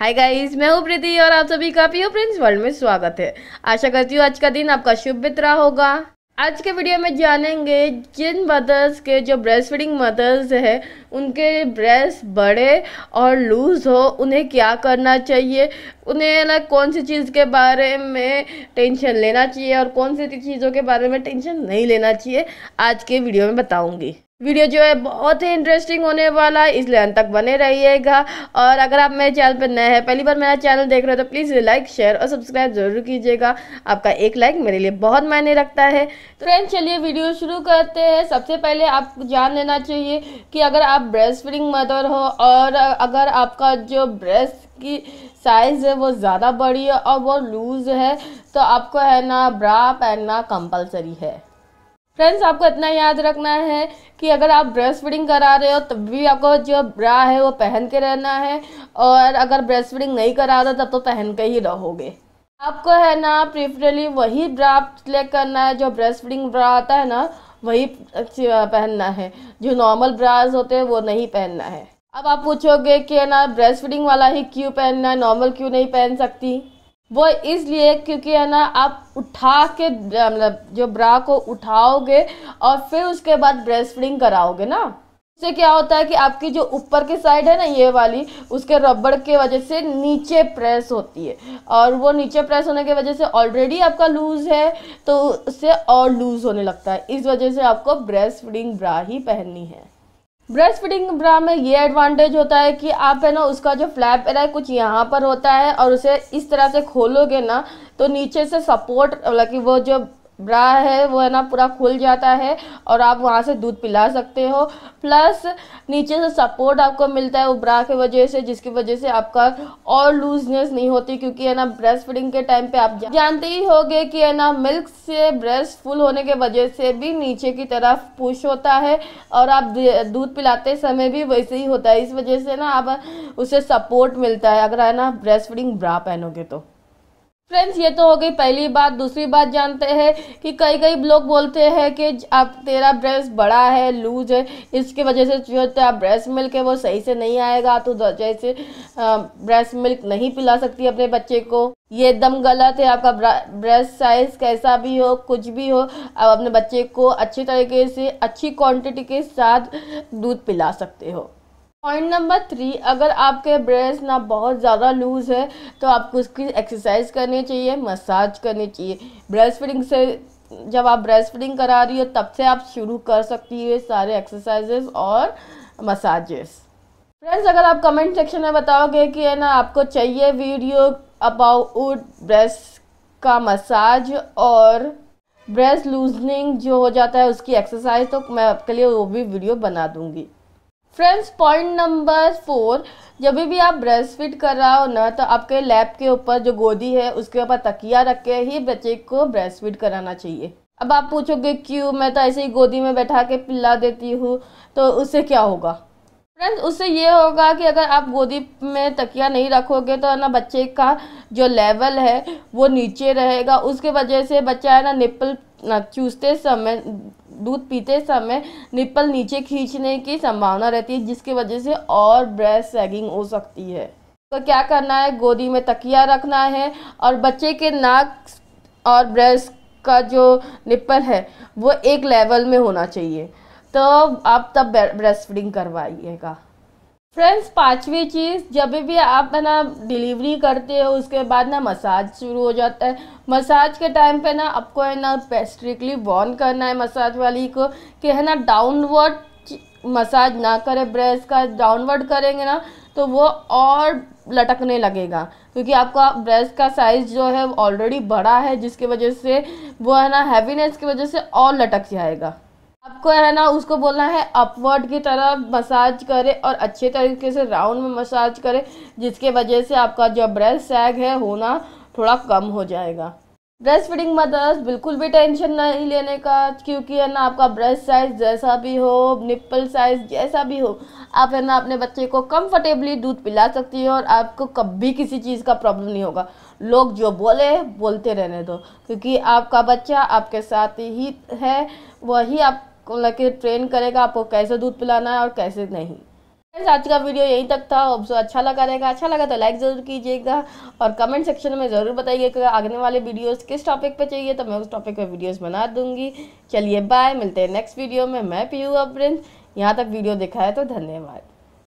hi guys मैं हूँ प्रीति और आप सभी का पीओ प्रिंस वर्ल्ड में स्वागत है आशा करती हूँ आज का दिन आपका शुभ बितरा होगा आज के वीडियो में जानेंगे जिन मदर्स के जो ब्रेस्ट फीडिंग मदर्स है उनके ब्रेस्ट बड़े और लूज हो उन्हें क्या करना चाहिए उन्हें ना कौन सी चीज़ के बारे में टेंशन लेना चाहिए और कौन सी चीज़ों के बारे में टेंशन नहीं लेना चाहिए आज के वीडियो में बताऊँगी वीडियो जो है बहुत ही इंटरेस्टिंग होने वाला है इसलिए अंत तक बने रहिएगा और अगर आप मेरे चैनल पर नए हैं पहली बार मेरा चैनल देख रहे हो तो प्लीज़ लाइक शेयर और सब्सक्राइब जरूर कीजिएगा आपका एक लाइक मेरे लिए बहुत मायने रखता है तो फ्रेंड चलिए वीडियो शुरू करते हैं सबसे पहले आप जान लेना चाहिए कि अगर आप ब्रेस्ट फीडिंग मदर हो और अगर आपका जो ब्रेस्ट की साइज़ है वो ज़्यादा बड़ी है और वो लूज़ है तो आपको है ना ब्रा पहनना कंपलसरी है फ्रेंड्स आपको इतना याद रखना है कि अगर आप ब्रेस्ट फीडिंग करा रहे हो तब भी आपको जो ब्रा है वो पहन के रहना है और अगर ब्रेस्ट फीडिंग नहीं करा रहे तब तो पहन के ही रहोगे आपको है ना प्रिफरली वही ब्रा सिलेक्ट करना है जो ब्रेस्ट फीडिंग ब्रा आता है ना वही पहनना है जो नॉर्मल ब्राज होते हैं वो नहीं पहनना है अब आप पूछोगे कि ना ब्रेस्ट फीडिंग वाला ही क्यों पहनना है नॉर्मल क्यों नहीं पहन सकती वो इसलिए क्योंकि है ना आप उठा के मतलब जो ब्रा को उठाओगे और फिर उसके बाद ब्रेस्ट फीडिंग कराओगे ना उससे क्या होता है कि आपकी जो ऊपर की साइड है ना ये वाली उसके रबड़ के वजह से नीचे प्रेस होती है और वो नीचे प्रेस होने की वजह से ऑलरेडी आपका लूज़ है तो उससे और लूज़ होने लगता है इस वजह से आपको ब्रेस्ट फीडिंग ब्रा ही पहननी है ब्रेस्ट फीडिंग ब्रा में ये एडवांटेज होता है कि आप है ना उसका जो फ्लैप है ना कुछ यहाँ पर होता है और उसे इस तरह से खोलोगे ना तो नीचे से सपोर्ट मतलब कि वो जो ब्रा है वो है ना पूरा खुल जाता है और आप वहाँ से दूध पिला सकते हो प्लस नीचे से सपोर्ट आपको मिलता है वो ब्रा के वजह से जिसकी वजह से आपका और लूजनेस नहीं होती क्योंकि है ना ब्रेस्ट फीडिंग के टाइम पे आप जानते ही होंगे कि है ना मिल्क से ब्रेस्ट फुल होने के वजह से भी नीचे की तरफ पुश होता है और आप दूध पिलाते समय भी वैसे ही होता है इस वजह से ना आप उसे सपोर्ट मिलता है अगर है ना ब्रेस्ट फीडिंग ब्रा पहनोगे तो फ्रेंड्स ये तो हो गई पहली बात दूसरी बात जानते हैं कि कई कई लोग बोलते हैं कि आप तेरा ब्रेस बड़ा है लूज है इसके वजह से जो तेरा ब्रेस्ट मिल्क है वो सही से नहीं आएगा तो जैसे ब्रेस्ट मिल्क नहीं पिला सकती अपने बच्चे को ये एकदम गलत है आपका ब्रेस्ट साइज कैसा भी हो कुछ भी हो आप अपने बच्चे को अच्छे तरीके से अच्छी क्वांटिटी के साथ दूध पिला सकते हो पॉइंट नंबर थ्री अगर आपके ब्रेस ना बहुत ज़्यादा लूज़ है तो आपको उसकी एक्सरसाइज करनी चाहिए मसाज करनी चाहिए ब्रेस्ट फीडिंग से जब आप ब्रेस्ट फीडिंग करा रही हो तब से आप शुरू कर सकती हो सारे एक्सरसाइजेस और मसाजेस फ्रेंड्स अगर आप कमेंट सेक्शन में बताओगे कि है ना आपको चाहिए वीडियो अबाउट ब्रेस्ट का मसाज और ब्रेस्ट लूजनिंग जो हो जाता है उसकी एक्सरसाइज तो मैं आपके लिए वो भी वीडियो बना दूंगी फ्रेंड्स पॉइंट नंबर फोर जब भी आप ब्रेस्ट फिट कर रहा हो ना तो आपके लैब के ऊपर जो गोदी है उसके ऊपर तकिया रख के ही बच्चे को ब्रेस्ट फिट कराना चाहिए अब आप पूछोगे क्यों मैं तो ऐसे ही गोदी में बैठा के पिला देती हूँ तो उससे क्या होगा फ्रेंड्स उससे ये होगा कि अगर आप गोदी में तकिया नहीं रखोगे तो ना बच्चे का जो लेवल है वो नीचे रहेगा उसके वजह से बच्चा है ना निप्पल चूसते समय दूध पीते समय निप्पल नीचे खींचने की संभावना रहती है जिसकी वजह से और ब्रेस्ट सैगिंग हो सकती है तो क्या करना है गोदी में तकिया रखना है और बच्चे के नाक और ब्रेस्ट का जो निप्पल है वो एक लेवल में होना चाहिए तो आप तब ब्रेस्ट फीडिंग करवाइएगा फ्रेंड्स पांचवी चीज़ जब भी आप है ना डिलीवरी करते हो उसके बाद ना मसाज शुरू हो जाता है मसाज के टाइम पे ना आपको है ना स्ट्रिक्टली वॉर्न करना है मसाज वाली को कि है ना डाउनवर्ड मसाज ना करें ब्रेस्ट का डाउनवर्ड करेंगे ना तो वो और लटकने लगेगा क्योंकि आपका ब्रेस्ट का साइज़ जो है ऑलरेडी बड़ा है जिसकी वजह से वो है ना हैवीनेस की वजह से और लटक जाएगा आपको है ना उसको बोलना है अपवर्ड की तरह मसाज करे और अच्छे तरीके से राउंड में मसाज करे जिसके वजह से आपका जो ब्रेस्ट सैग है होना थोड़ा कम हो जाएगा ब्रेस्ट फीडिंग मदर्स बिल्कुल भी टेंशन नहीं लेने का क्योंकि है ना आपका ब्रेस्ट साइज जैसा भी हो निप्पल साइज जैसा भी हो आप है ना अपने बच्चे को कंफर्टेबली दूध पिला सकती हो और आपको कभी किसी चीज़ का प्रॉब्लम नहीं होगा लोग जो बोले बोलते रहने दो क्योंकि आपका बच्चा आपके साथ ही है वही आप को लेके ट्रेन करेगा आपको कैसे दूध पिलाना है और कैसे नहीं आज का वीडियो यहीं तक था अब अच्छा लगा रहेगा अच्छा लगा तो लाइक ज़रूर कीजिएगा और कमेंट सेक्शन में ज़रूर बताइए कि आगने वाले वीडियोस किस टॉपिक पे चाहिए तो मैं उस टॉपिक पे वीडियोस बना दूंगी चलिए बाय मिलते हैं नेक्स्ट वीडियो में मैं पीयू फ्रेंड्स यहाँ तक वीडियो दिखाया तो धन्यवाद